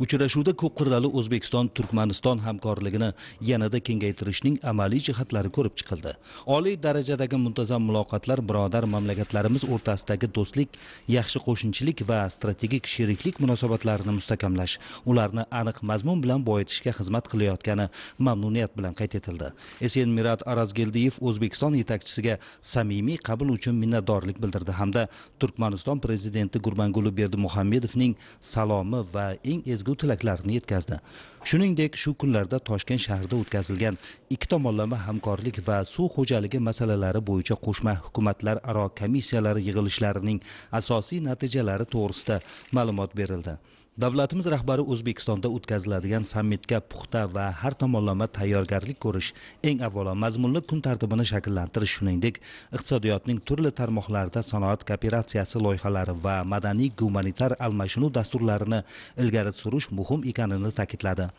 uchrashuvda ko'p qirrali o'zbekiston turkmaniston hamkorligini yanada kengaytirishning amaliy jihatlari ko'rib chiqildi oliy darajadagi muntazam muloqotlar birodar mamlakatlarimiz o'rtasidagi do'stlik yaxshi qo'shnichilik va strategik sheriklik munosabatlarini mustahkamlash ularni aniq mazmun bilan boyitishga xizmat qilayotgani mamnuniyat bilan qayd etildi esenmirat arazgeldiyev o'zbekiston yetakchisiga samimiy qabul uchun minnatdorlik bildirdi hamda turkmaniston prezidenti gurbanguli berdimuhammedovning salomi va eng ezgu ezgu tilaklarini yetkazdi shuningdek shu kunlarda toshkent shahrida o'tkazilgan ikki tomonlama hamkorlik va suv xo'jaligi masalalari bo'yicha qo'shma hukumatlararo komissiyalar yig'ilishlarining asosiy natijalari to'g'risida ma'lumot berildi davlatimiz rahbari o'zbekistonda o'tkaziladigan sammitga puxta va har tomonlama tayyorgarlik ko'rish eng avvalo mazmunli kun tartibini shakllantirish shuningdek iqtisodiyotning turli tarmoqlarida sanoat kooperatsiyasi loyihalari va madaniy gumanitar almashinuv dasturlarini ilgari surish muhim ekanini ta'kidladi